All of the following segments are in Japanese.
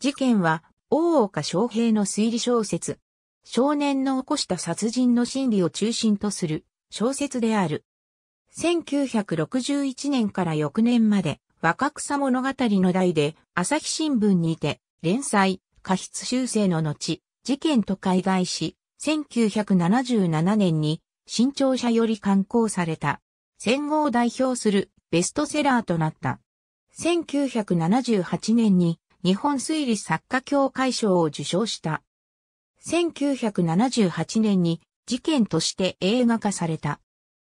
事件は、大岡昌平の推理小説。少年の起こした殺人の心理を中心とする小説である。1961年から翌年まで、若草物語の題で、朝日新聞にて、連載、過失修正の後、事件と海外し、1977年に、新潮社より刊行された。戦後を代表するベストセラーとなった。1978年に日本推理作家協会賞を受賞した。1978年に事件として映画化された。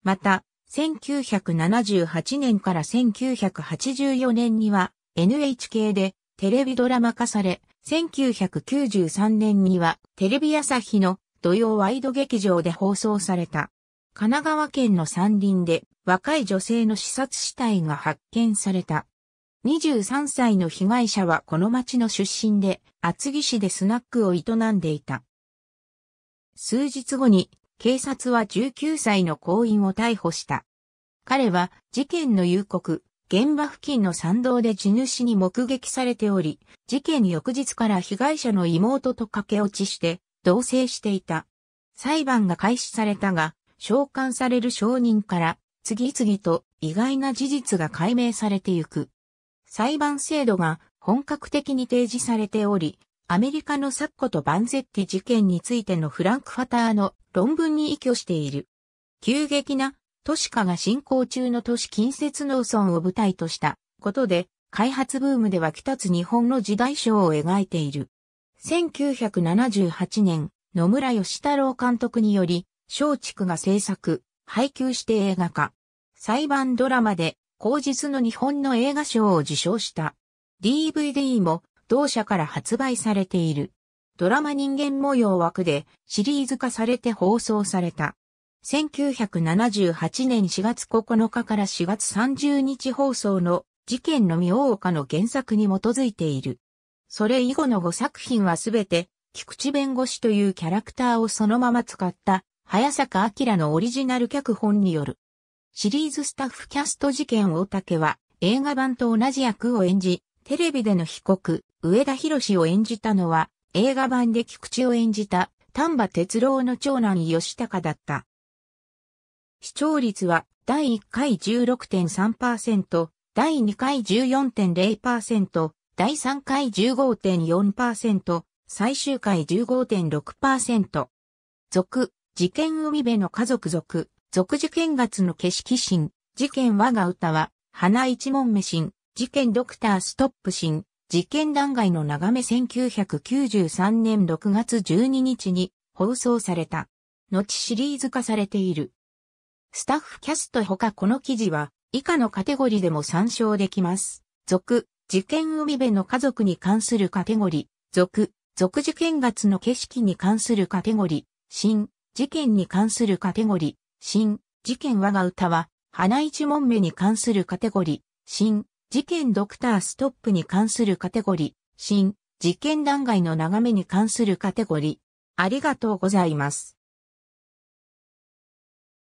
また、1978年から1984年には NHK でテレビドラマ化され、1993年にはテレビ朝日の土曜ワイド劇場で放送された。神奈川県の山林で若い女性の刺殺死体が発見された。23歳の被害者はこの町の出身で、厚木市でスナックを営んでいた。数日後に、警察は19歳の行員を逮捕した。彼は、事件の夕刻、現場付近の山道で地主に目撃されており、事件翌日から被害者の妹と駆け落ちして、同棲していた。裁判が開始されたが、召喚される証人から、次々と意外な事実が解明されてゆく。裁判制度が本格的に提示されており、アメリカのサッコとバンゼッティ事件についてのフランクファターの論文に依拠している。急激な都市化が進行中の都市近接農村を舞台としたことで、開発ブームでは来たつ日本の時代賞を描いている。1978年、野村義太郎監督により、松竹が制作、配給して映画化。裁判ドラマで後日の日本の映画賞を受賞した。DVD も同社から発売されている。ドラマ人間模様枠でシリーズ化されて放送された。1978年4月9日から4月30日放送の事件の大岡の原作に基づいている。それ以後の5作品はすべて菊池弁護士というキャラクターをそのまま使った早坂明のオリジナル脚本によるシリーズスタッフキャスト事件大竹は映画版と同じ役を演じ、テレビでの被告、上田博を演じたのは、映画版で菊池を演じた丹波哲郎の長男吉高だった。視聴率は第1回16.3%、第2回14.0%、第3回15.4%、最終回15.6%。続、事件海辺の家族続、俗事件月の景色神、事件我が歌は、花一門目神、事件ドクターストップ神、事件弾劾の眺め1993年6月12日に放送された。後シリーズ化されている。スタッフキャスト他この記事は以下のカテゴリーでも参照できます。俗、事件海辺の家族に関するカテゴリー、俗、俗事件月の景色に関するカテゴリー、新、事件に関するカテゴリー、新、事件我が歌は、花一問目に関するカテゴリー、新、事件ドクターストップに関するカテゴリー、新、事件弾劾の眺めに関するカテゴリー。ありがとうございます。